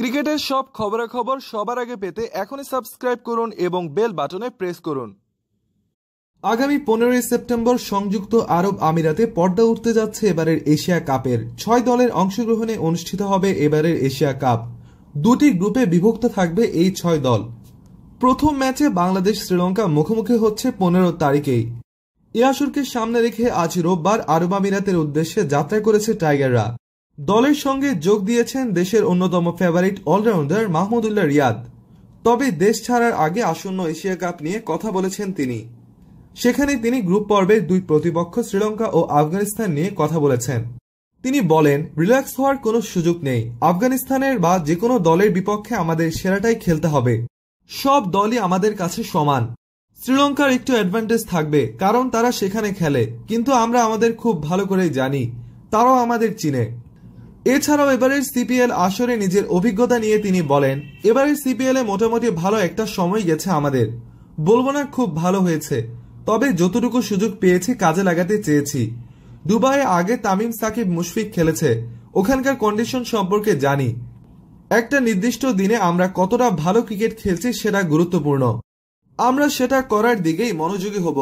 ক্রিকেটের সব খবরাখবর সবার আগে পেতে এখনই সাবস্ক্রাইব করুন এবং বেল বাটনে প্রেস করুন আগামী পনেরোই সেপ্টেম্বর সংযুক্ত আরব আমিরাতে পর্দা উঠতে যাচ্ছে এবারের এশিয়া কাপের ছয় দলের অংশগ্রহণে অনুষ্ঠিত হবে এবারের এশিয়া কাপ দুটি গ্রুপে বিভক্ত থাকবে এই ছয় দল প্রথম ম্যাচে বাংলাদেশ শ্রীলঙ্কা মুখোমুখি হচ্ছে পনেরো তারিখেই এ আসরকে সামনে রেখে আজ রোববার আরব আমিরাতের উদ্দেশ্যে যাত্রা করেছে টাইগাররা দলের সঙ্গে যোগ দিয়েছেন দেশের অন্যতম ফেভারিট অলরাউন্ডার মাহমুদুল্লাহ রিয়াদ তবে দেশ ছাড়ার আগে আসন্ন এশিয়া কাপ নিয়ে কথা বলেছেন তিনি সেখানে তিনি গ্রুপ পর্বের দুই প্রতিপক্ষ শ্রীলঙ্কা ও আফগানিস্তান নিয়ে কথা বলেছেন তিনি বলেন রিল্যাক্স হওয়ার কোনো সুযোগ নেই আফগানিস্তানের বা যে কোনো দলের বিপক্ষে আমাদের সেরাটাই খেলতে হবে সব দলই আমাদের কাছে সমান শ্রীলঙ্কার একটু অ্যাডভান্টেজ থাকবে কারণ তারা সেখানে খেলে কিন্তু আমরা আমাদের খুব ভালো করেই জানি তারাও আমাদের চিনে এছাড়াও এবারের সিপিএল আসরে নিজের অভিজ্ঞতা নিয়ে তিনি বলেন এবারের সিপিএলে মোটামুটি ভালো একটা সময় গেছে আমাদের বলবো না খুব ভালো হয়েছে তবে যতটুকু সুযোগ পেয়েছি কাজে লাগাতে চেয়েছি দুবাইয়ে আগে তামিম সাকিব মুশফিক খেলেছে ওখানকার কন্ডিশন সম্পর্কে জানি একটা নির্দিষ্ট দিনে আমরা কতটা ভালো ক্রিকেট খেলছি সেটা গুরুত্বপূর্ণ আমরা সেটা করার দিকেই মনোযোগী হব